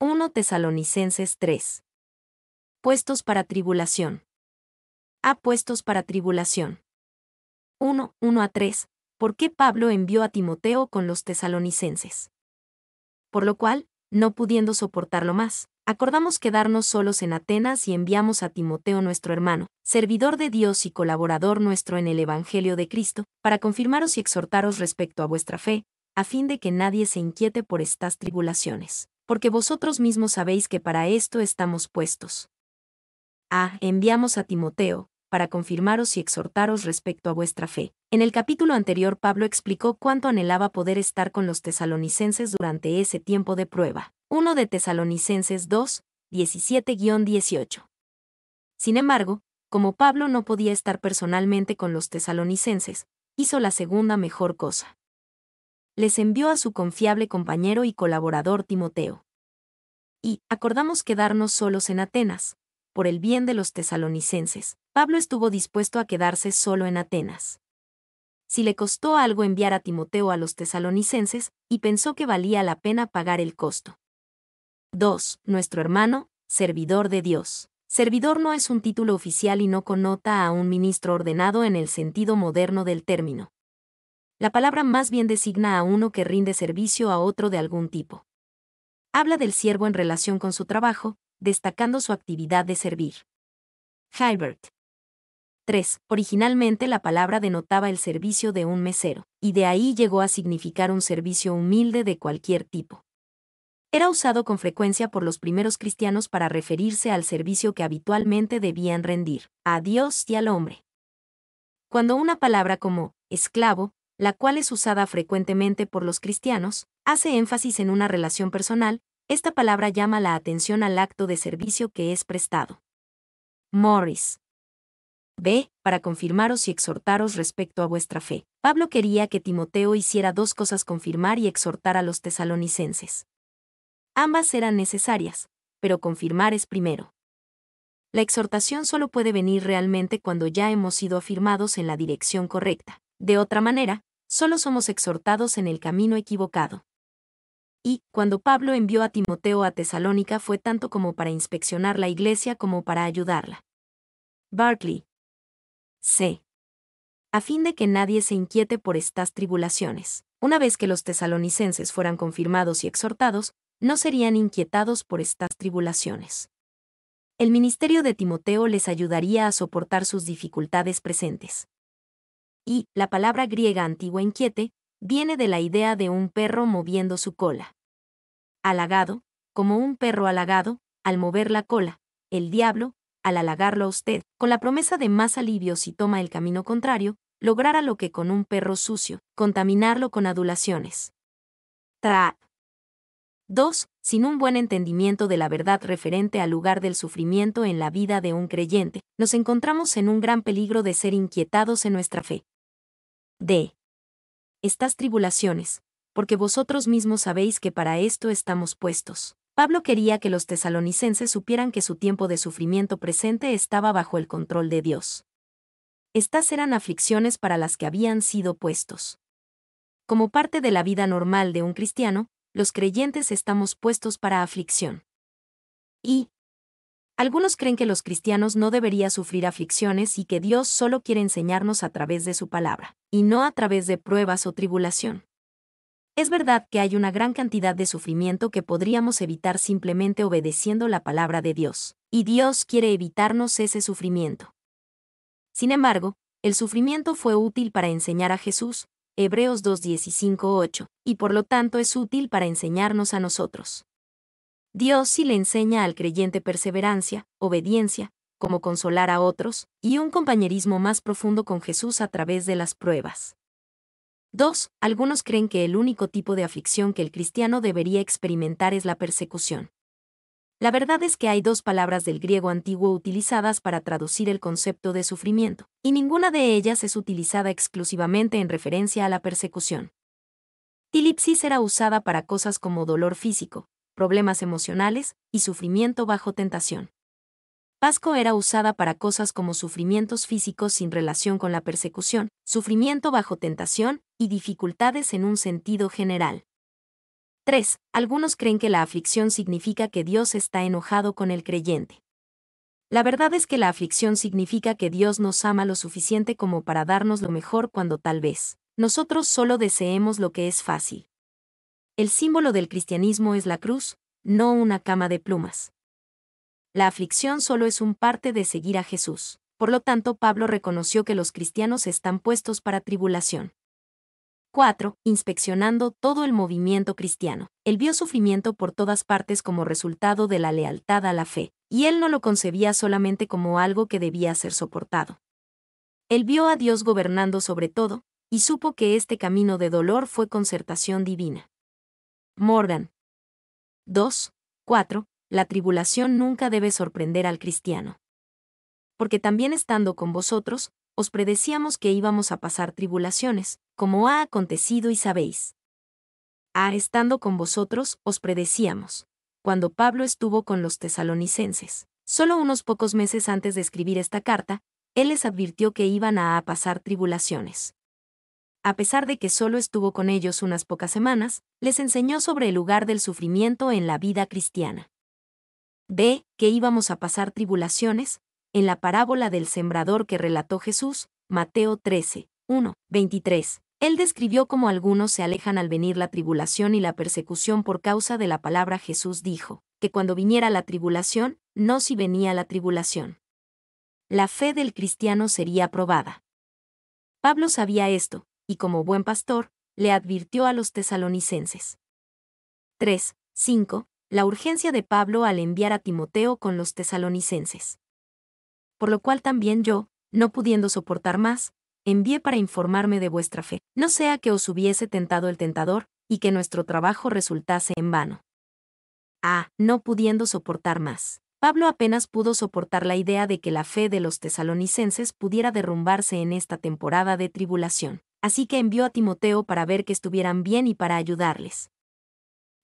1 Tesalonicenses 3. Puestos para tribulación. A puestos para tribulación. 1, 1 a 3. ¿Por qué Pablo envió a Timoteo con los tesalonicenses? Por lo cual, no pudiendo soportarlo más, acordamos quedarnos solos en Atenas y enviamos a Timoteo nuestro hermano, servidor de Dios y colaborador nuestro en el Evangelio de Cristo, para confirmaros y exhortaros respecto a vuestra fe, a fin de que nadie se inquiete por estas tribulaciones porque vosotros mismos sabéis que para esto estamos puestos. A. Ah, enviamos a Timoteo, para confirmaros y exhortaros respecto a vuestra fe. En el capítulo anterior Pablo explicó cuánto anhelaba poder estar con los tesalonicenses durante ese tiempo de prueba. 1 de Tesalonicenses 2, 17-18. Sin embargo, como Pablo no podía estar personalmente con los tesalonicenses, hizo la segunda mejor cosa les envió a su confiable compañero y colaborador Timoteo. Y, acordamos quedarnos solos en Atenas, por el bien de los tesalonicenses, Pablo estuvo dispuesto a quedarse solo en Atenas. Si le costó algo enviar a Timoteo a los tesalonicenses, y pensó que valía la pena pagar el costo. 2. Nuestro hermano, servidor de Dios. Servidor no es un título oficial y no connota a un ministro ordenado en el sentido moderno del término. La palabra más bien designa a uno que rinde servicio a otro de algún tipo. Habla del siervo en relación con su trabajo, destacando su actividad de servir. Hybert. 3. Originalmente la palabra denotaba el servicio de un mesero, y de ahí llegó a significar un servicio humilde de cualquier tipo. Era usado con frecuencia por los primeros cristianos para referirse al servicio que habitualmente debían rendir, a Dios y al hombre. Cuando una palabra como esclavo la cual es usada frecuentemente por los cristianos, hace énfasis en una relación personal, esta palabra llama la atención al acto de servicio que es prestado. Morris. B. Para confirmaros y exhortaros respecto a vuestra fe. Pablo quería que Timoteo hiciera dos cosas confirmar y exhortar a los tesalonicenses. Ambas eran necesarias, pero confirmar es primero. La exhortación solo puede venir realmente cuando ya hemos sido afirmados en la dirección correcta. De otra manera, solo somos exhortados en el camino equivocado. Y, cuando Pablo envió a Timoteo a Tesalónica fue tanto como para inspeccionar la iglesia como para ayudarla. Barclay. C. A fin de que nadie se inquiete por estas tribulaciones. Una vez que los tesalonicenses fueran confirmados y exhortados, no serían inquietados por estas tribulaciones. El ministerio de Timoteo les ayudaría a soportar sus dificultades presentes y la palabra griega antigua inquiete viene de la idea de un perro moviendo su cola. Alagado, como un perro halagado, al mover la cola, el diablo, al halagarlo a usted, con la promesa de más alivio si toma el camino contrario, logrará lo que con un perro sucio, contaminarlo con adulaciones. Tra. 2. Sin un buen entendimiento de la verdad referente al lugar del sufrimiento en la vida de un creyente, nos encontramos en un gran peligro de ser inquietados en nuestra fe de estas tribulaciones, porque vosotros mismos sabéis que para esto estamos puestos. Pablo quería que los tesalonicenses supieran que su tiempo de sufrimiento presente estaba bajo el control de Dios. Estas eran aflicciones para las que habían sido puestos. Como parte de la vida normal de un cristiano, los creyentes estamos puestos para aflicción. Y, algunos creen que los cristianos no debería sufrir aflicciones y que Dios solo quiere enseñarnos a través de su palabra, y no a través de pruebas o tribulación. Es verdad que hay una gran cantidad de sufrimiento que podríamos evitar simplemente obedeciendo la palabra de Dios, y Dios quiere evitarnos ese sufrimiento. Sin embargo, el sufrimiento fue útil para enseñar a Jesús, Hebreos 2.15.8, y por lo tanto es útil para enseñarnos a nosotros. Dios sí le enseña al creyente perseverancia, obediencia, como consolar a otros, y un compañerismo más profundo con Jesús a través de las pruebas. 2. Algunos creen que el único tipo de aflicción que el cristiano debería experimentar es la persecución. La verdad es que hay dos palabras del griego antiguo utilizadas para traducir el concepto de sufrimiento, y ninguna de ellas es utilizada exclusivamente en referencia a la persecución. Tilipsis era usada para cosas como dolor físico, problemas emocionales y sufrimiento bajo tentación. Pasco era usada para cosas como sufrimientos físicos sin relación con la persecución, sufrimiento bajo tentación y dificultades en un sentido general. 3. Algunos creen que la aflicción significa que Dios está enojado con el creyente. La verdad es que la aflicción significa que Dios nos ama lo suficiente como para darnos lo mejor cuando tal vez nosotros solo deseemos lo que es fácil. El símbolo del cristianismo es la cruz, no una cama de plumas. La aflicción solo es un parte de seguir a Jesús. Por lo tanto, Pablo reconoció que los cristianos están puestos para tribulación. 4. Inspeccionando todo el movimiento cristiano. Él vio sufrimiento por todas partes como resultado de la lealtad a la fe, y él no lo concebía solamente como algo que debía ser soportado. Él vio a Dios gobernando sobre todo, y supo que este camino de dolor fue concertación divina. Morgan. 2. 4. La tribulación nunca debe sorprender al cristiano. Porque también estando con vosotros, os predecíamos que íbamos a pasar tribulaciones, como ha acontecido y sabéis. a ah, estando con vosotros, os predecíamos. Cuando Pablo estuvo con los tesalonicenses, solo unos pocos meses antes de escribir esta carta, él les advirtió que iban a pasar tribulaciones a pesar de que solo estuvo con ellos unas pocas semanas, les enseñó sobre el lugar del sufrimiento en la vida cristiana. B. Que íbamos a pasar tribulaciones, en la parábola del sembrador que relató Jesús, Mateo 13, 1, 23. Él describió cómo algunos se alejan al venir la tribulación y la persecución por causa de la palabra Jesús dijo, que cuando viniera la tribulación, no si venía la tribulación. La fe del cristiano sería probada. Pablo sabía esto, y como buen pastor, le advirtió a los tesalonicenses. 3. 5. La urgencia de Pablo al enviar a Timoteo con los tesalonicenses. Por lo cual también yo, no pudiendo soportar más, envié para informarme de vuestra fe, no sea que os hubiese tentado el tentador, y que nuestro trabajo resultase en vano. Ah, no pudiendo soportar más. Pablo apenas pudo soportar la idea de que la fe de los tesalonicenses pudiera derrumbarse en esta temporada de tribulación así que envió a Timoteo para ver que estuvieran bien y para ayudarles.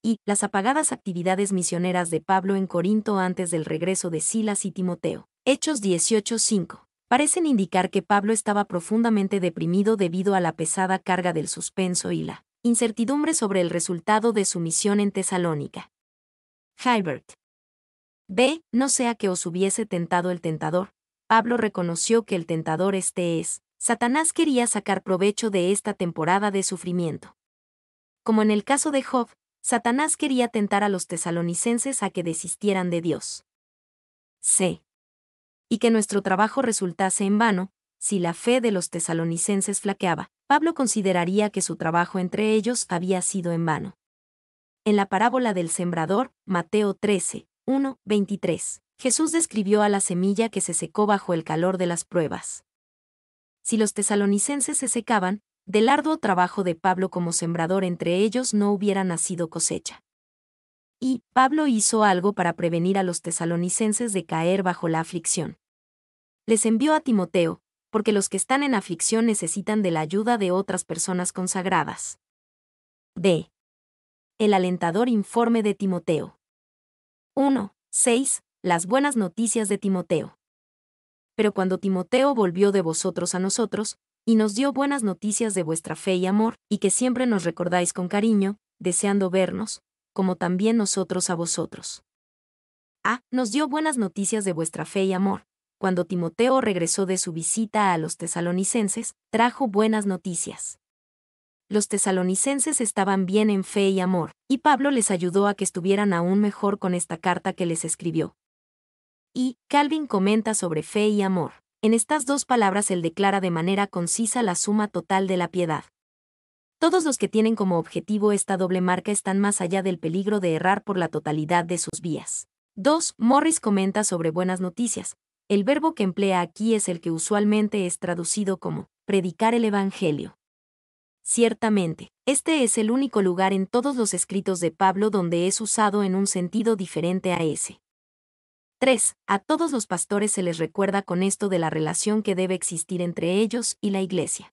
Y, las apagadas actividades misioneras de Pablo en Corinto antes del regreso de Silas y Timoteo. Hechos 18.5. Parecen indicar que Pablo estaba profundamente deprimido debido a la pesada carga del suspenso y la incertidumbre sobre el resultado de su misión en Tesalónica. Hybert B. No sea que os hubiese tentado el tentador. Pablo reconoció que el tentador este es, Satanás quería sacar provecho de esta temporada de sufrimiento. Como en el caso de Job, Satanás quería tentar a los tesalonicenses a que desistieran de Dios. C. Y que nuestro trabajo resultase en vano, si la fe de los tesalonicenses flaqueaba, Pablo consideraría que su trabajo entre ellos había sido en vano. En la parábola del sembrador, Mateo 13, 1, 23, Jesús describió a la semilla que se secó bajo el calor de las pruebas si los tesalonicenses se secaban, del arduo trabajo de Pablo como sembrador entre ellos no hubiera nacido cosecha. Y, Pablo hizo algo para prevenir a los tesalonicenses de caer bajo la aflicción. Les envió a Timoteo, porque los que están en aflicción necesitan de la ayuda de otras personas consagradas. D. El alentador informe de Timoteo. 1. 6. Las buenas noticias de Timoteo pero cuando Timoteo volvió de vosotros a nosotros, y nos dio buenas noticias de vuestra fe y amor, y que siempre nos recordáis con cariño, deseando vernos, como también nosotros a vosotros. Ah, nos dio buenas noticias de vuestra fe y amor. Cuando Timoteo regresó de su visita a los tesalonicenses, trajo buenas noticias. Los tesalonicenses estaban bien en fe y amor, y Pablo les ayudó a que estuvieran aún mejor con esta carta que les escribió y Calvin comenta sobre fe y amor. En estas dos palabras él declara de manera concisa la suma total de la piedad. Todos los que tienen como objetivo esta doble marca están más allá del peligro de errar por la totalidad de sus vías. 2. Morris comenta sobre buenas noticias. El verbo que emplea aquí es el que usualmente es traducido como predicar el Evangelio. Ciertamente, este es el único lugar en todos los escritos de Pablo donde es usado en un sentido diferente a ese. 3. A todos los pastores se les recuerda con esto de la relación que debe existir entre ellos y la iglesia.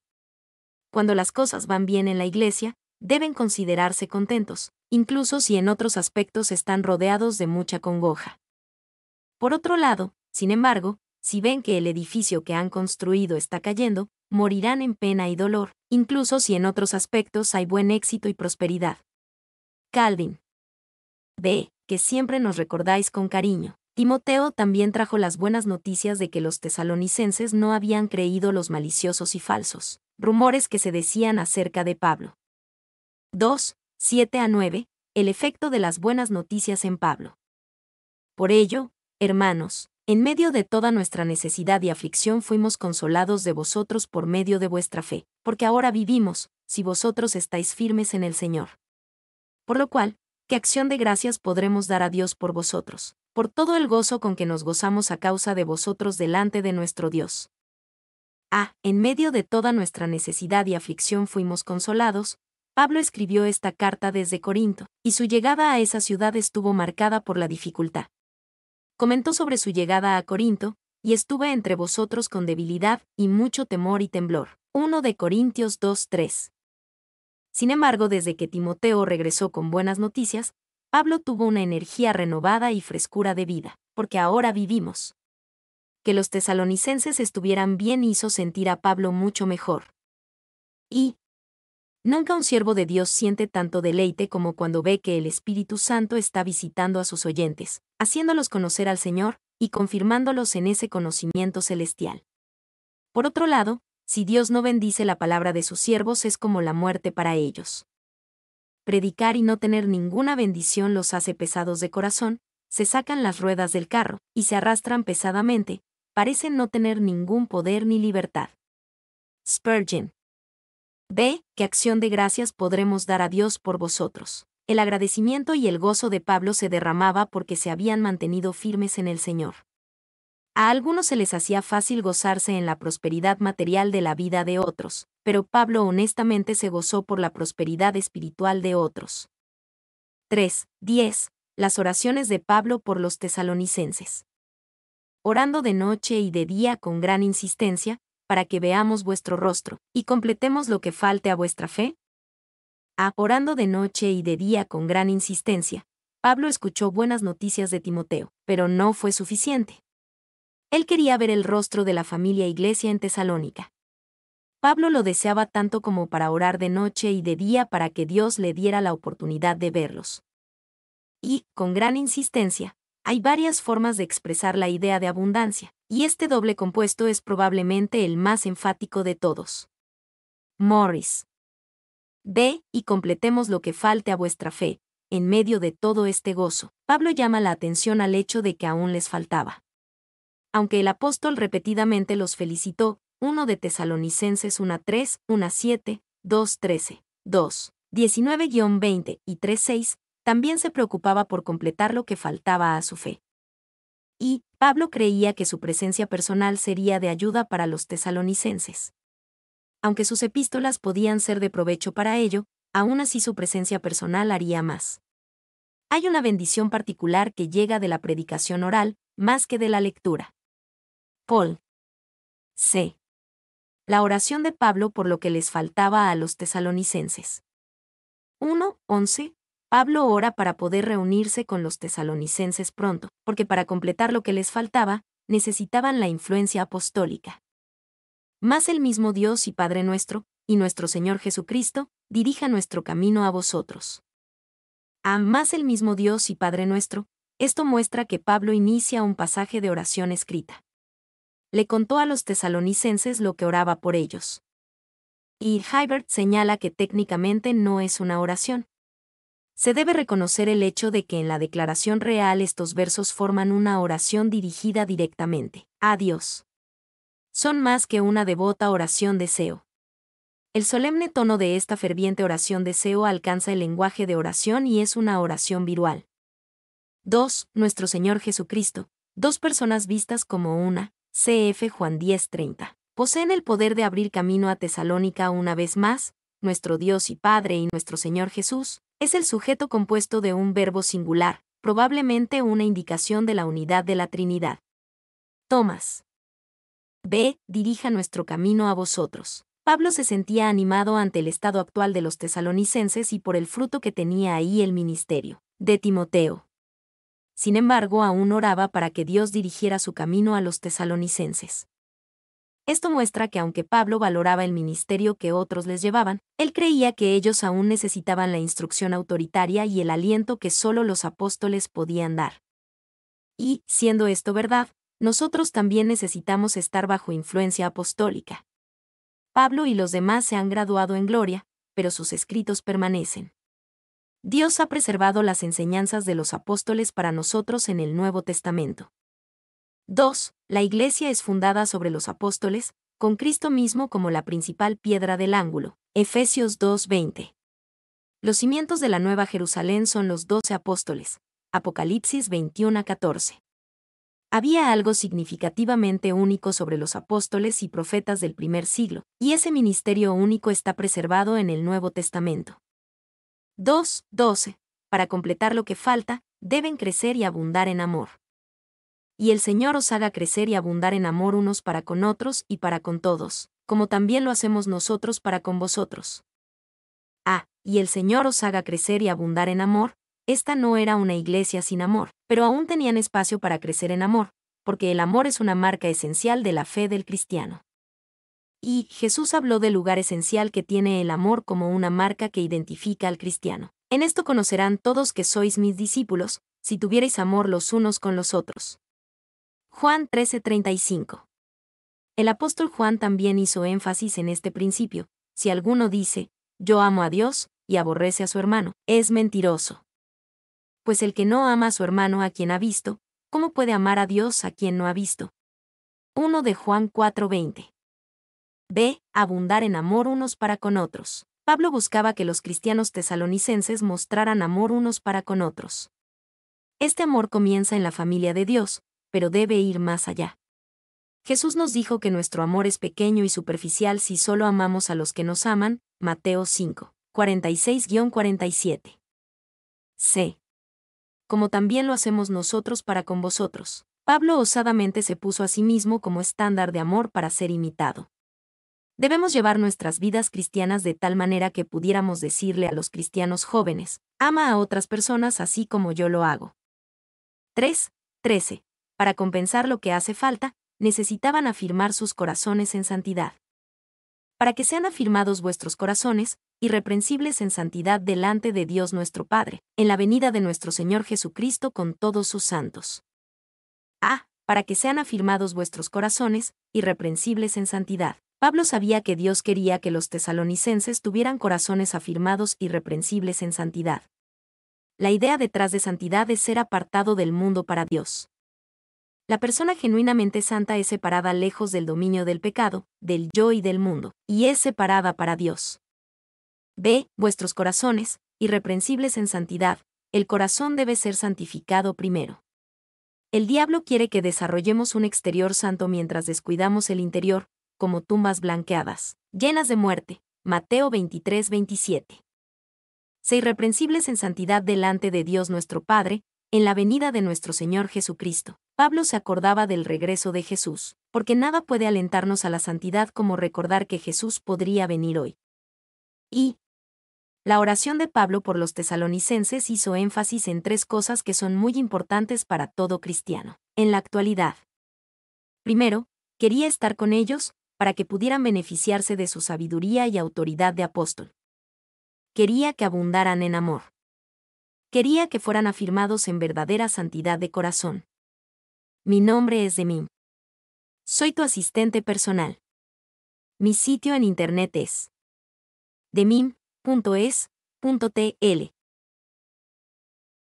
Cuando las cosas van bien en la iglesia, deben considerarse contentos, incluso si en otros aspectos están rodeados de mucha congoja. Por otro lado, sin embargo, si ven que el edificio que han construido está cayendo, morirán en pena y dolor, incluso si en otros aspectos hay buen éxito y prosperidad. Calvin. B. Que siempre nos recordáis con cariño. Timoteo también trajo las buenas noticias de que los tesalonicenses no habían creído los maliciosos y falsos, rumores que se decían acerca de Pablo. 2, 7 a 9, el efecto de las buenas noticias en Pablo. Por ello, hermanos, en medio de toda nuestra necesidad y aflicción fuimos consolados de vosotros por medio de vuestra fe, porque ahora vivimos, si vosotros estáis firmes en el Señor. Por lo cual, ¿qué acción de gracias podremos dar a Dios por vosotros? por todo el gozo con que nos gozamos a causa de vosotros delante de nuestro Dios. Ah, en medio de toda nuestra necesidad y aflicción fuimos consolados, Pablo escribió esta carta desde Corinto, y su llegada a esa ciudad estuvo marcada por la dificultad. Comentó sobre su llegada a Corinto, y estuve entre vosotros con debilidad y mucho temor y temblor. 1 de Corintios 2.3. Sin embargo, desde que Timoteo regresó con buenas noticias, Pablo tuvo una energía renovada y frescura de vida, porque ahora vivimos. Que los tesalonicenses estuvieran bien hizo sentir a Pablo mucho mejor. Y nunca un siervo de Dios siente tanto deleite como cuando ve que el Espíritu Santo está visitando a sus oyentes, haciéndolos conocer al Señor y confirmándolos en ese conocimiento celestial. Por otro lado, si Dios no bendice la palabra de sus siervos es como la muerte para ellos predicar y no tener ninguna bendición los hace pesados de corazón, se sacan las ruedas del carro, y se arrastran pesadamente, parecen no tener ningún poder ni libertad. Spurgeon. B. ¿Qué acción de gracias podremos dar a Dios por vosotros? El agradecimiento y el gozo de Pablo se derramaba porque se habían mantenido firmes en el Señor. A algunos se les hacía fácil gozarse en la prosperidad material de la vida de otros, pero Pablo honestamente se gozó por la prosperidad espiritual de otros. 3. 10. Las oraciones de Pablo por los tesalonicenses. Orando de noche y de día con gran insistencia, para que veamos vuestro rostro, y completemos lo que falte a vuestra fe. A. Orando de noche y de día con gran insistencia, Pablo escuchó buenas noticias de Timoteo, pero no fue suficiente. Él quería ver el rostro de la familia iglesia en Tesalónica. Pablo lo deseaba tanto como para orar de noche y de día para que Dios le diera la oportunidad de verlos. Y, con gran insistencia, hay varias formas de expresar la idea de abundancia, y este doble compuesto es probablemente el más enfático de todos. Morris. Ve, y completemos lo que falte a vuestra fe, en medio de todo este gozo. Pablo llama la atención al hecho de que aún les faltaba aunque el apóstol repetidamente los felicitó, uno de Tesalonicenses 1.3, 1.7, 2.13, 2, 19-20 y 3.6, también se preocupaba por completar lo que faltaba a su fe. Y, Pablo creía que su presencia personal sería de ayuda para los tesalonicenses. Aunque sus epístolas podían ser de provecho para ello, aún así su presencia personal haría más. Hay una bendición particular que llega de la predicación oral, más que de la lectura. Paul. C. La oración de Pablo por lo que les faltaba a los tesalonicenses. 1.11. Pablo ora para poder reunirse con los tesalonicenses pronto, porque para completar lo que les faltaba, necesitaban la influencia apostólica. Más el mismo Dios y Padre nuestro, y nuestro Señor Jesucristo, dirija nuestro camino a vosotros. A ah, más el mismo Dios y Padre nuestro, esto muestra que Pablo inicia un pasaje de oración escrita le contó a los tesalonicenses lo que oraba por ellos. Y Hybert señala que técnicamente no es una oración. Se debe reconocer el hecho de que en la declaración real estos versos forman una oración dirigida directamente a Dios. Son más que una devota oración deseo. El solemne tono de esta ferviente oración deseo alcanza el lenguaje de oración y es una oración virual. 2. Nuestro Señor Jesucristo, dos personas vistas como una, CF Juan 10:30. Poseen el poder de abrir camino a Tesalónica una vez más, nuestro Dios y Padre y nuestro Señor Jesús, es el sujeto compuesto de un verbo singular, probablemente una indicación de la unidad de la Trinidad. Tomás. B. Dirija nuestro camino a vosotros. Pablo se sentía animado ante el estado actual de los tesalonicenses y por el fruto que tenía ahí el ministerio de Timoteo sin embargo aún oraba para que Dios dirigiera su camino a los tesalonicenses. Esto muestra que aunque Pablo valoraba el ministerio que otros les llevaban, él creía que ellos aún necesitaban la instrucción autoritaria y el aliento que solo los apóstoles podían dar. Y, siendo esto verdad, nosotros también necesitamos estar bajo influencia apostólica. Pablo y los demás se han graduado en gloria, pero sus escritos permanecen. Dios ha preservado las enseñanzas de los apóstoles para nosotros en el Nuevo Testamento. 2. La Iglesia es fundada sobre los apóstoles, con Cristo mismo como la principal piedra del ángulo. Efesios 2.20. Los cimientos de la Nueva Jerusalén son los doce apóstoles. Apocalipsis 21 Había algo significativamente único sobre los apóstoles y profetas del primer siglo, y ese ministerio único está preservado en el Nuevo Testamento. 2, 12. Para completar lo que falta, deben crecer y abundar en amor. Y el Señor os haga crecer y abundar en amor unos para con otros y para con todos, como también lo hacemos nosotros para con vosotros. Ah, y el Señor os haga crecer y abundar en amor, esta no era una iglesia sin amor, pero aún tenían espacio para crecer en amor, porque el amor es una marca esencial de la fe del cristiano. Y Jesús habló del lugar esencial que tiene el amor como una marca que identifica al cristiano. En esto conocerán todos que sois mis discípulos, si tuvierais amor los unos con los otros. Juan 13:35 El apóstol Juan también hizo énfasis en este principio, si alguno dice, yo amo a Dios, y aborrece a su hermano, es mentiroso. Pues el que no ama a su hermano a quien ha visto, ¿cómo puede amar a Dios a quien no ha visto? 1 de Juan 4:20 B. Abundar en amor unos para con otros. Pablo buscaba que los cristianos tesalonicenses mostraran amor unos para con otros. Este amor comienza en la familia de Dios, pero debe ir más allá. Jesús nos dijo que nuestro amor es pequeño y superficial si solo amamos a los que nos aman, Mateo 5, 46-47. C. Como también lo hacemos nosotros para con vosotros. Pablo osadamente se puso a sí mismo como estándar de amor para ser imitado. Debemos llevar nuestras vidas cristianas de tal manera que pudiéramos decirle a los cristianos jóvenes, ama a otras personas así como yo lo hago. 3. 13. Para compensar lo que hace falta, necesitaban afirmar sus corazones en santidad. Para que sean afirmados vuestros corazones, irreprensibles en santidad delante de Dios nuestro Padre, en la venida de nuestro Señor Jesucristo con todos sus santos. A. para que sean afirmados vuestros corazones, irreprensibles en santidad. Pablo sabía que Dios quería que los tesalonicenses tuvieran corazones afirmados y reprensibles en santidad. La idea detrás de santidad es ser apartado del mundo para Dios. La persona genuinamente santa es separada lejos del dominio del pecado, del yo y del mundo, y es separada para Dios. Ve, vuestros corazones, irreprensibles en santidad, el corazón debe ser santificado primero. El diablo quiere que desarrollemos un exterior santo mientras descuidamos el interior, como tumbas blanqueadas, llenas de muerte. Mateo 23, 27. Se irreprensibles en santidad delante de Dios nuestro Padre, en la venida de nuestro Señor Jesucristo. Pablo se acordaba del regreso de Jesús, porque nada puede alentarnos a la santidad como recordar que Jesús podría venir hoy. Y la oración de Pablo por los tesalonicenses hizo énfasis en tres cosas que son muy importantes para todo cristiano, en la actualidad. Primero, quería estar con ellos, para que pudieran beneficiarse de su sabiduría y autoridad de apóstol. Quería que abundaran en amor. Quería que fueran afirmados en verdadera santidad de corazón. Mi nombre es Demim. Soy tu asistente personal. Mi sitio en internet es demim.es.tl.